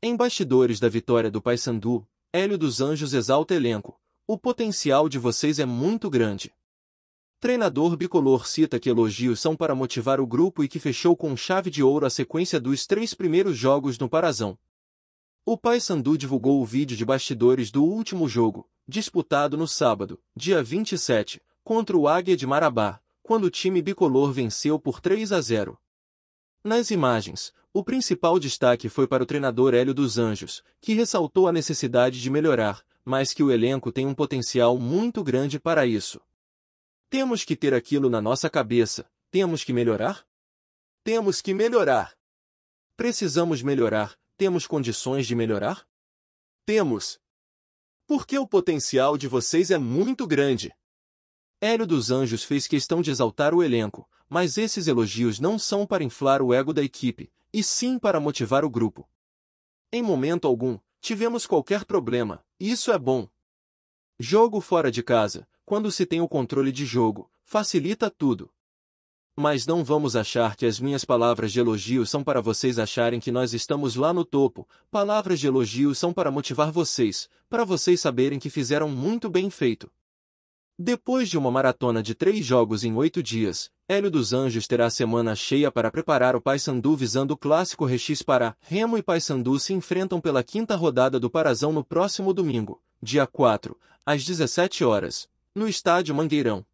Em bastidores da vitória do Paysandu, Hélio dos Anjos exalta elenco. O potencial de vocês é muito grande. Treinador bicolor cita que elogios são para motivar o grupo e que fechou com chave de ouro a sequência dos três primeiros jogos no Parazão. O Paysandu divulgou o vídeo de bastidores do último jogo, disputado no sábado, dia 27, contra o Águia de Marabá, quando o time bicolor venceu por 3 a 0. Nas imagens, o principal destaque foi para o treinador Hélio dos Anjos, que ressaltou a necessidade de melhorar, mas que o elenco tem um potencial muito grande para isso. Temos que ter aquilo na nossa cabeça. Temos que melhorar? Temos que melhorar. Precisamos melhorar. Temos condições de melhorar? Temos. Porque o potencial de vocês é muito grande. Hélio dos Anjos fez questão de exaltar o elenco, mas esses elogios não são para inflar o ego da equipe, e sim para motivar o grupo. Em momento algum, tivemos qualquer problema, isso é bom. Jogo fora de casa, quando se tem o controle de jogo, facilita tudo. Mas não vamos achar que as minhas palavras de elogio são para vocês acharem que nós estamos lá no topo. Palavras de elogio são para motivar vocês, para vocês saberem que fizeram muito bem feito. Depois de uma maratona de três jogos em oito dias, Hélio dos Anjos terá a semana cheia para preparar o Paysandu visando o clássico Rexis para Remo e Paysandu se enfrentam pela quinta rodada do Parazão no próximo domingo, dia 4, às 17 horas, no estádio Mangueirão.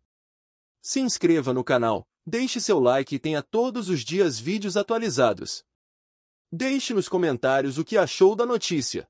Se inscreva no canal, deixe seu like e tenha todos os dias vídeos atualizados. Deixe nos comentários o que achou da notícia.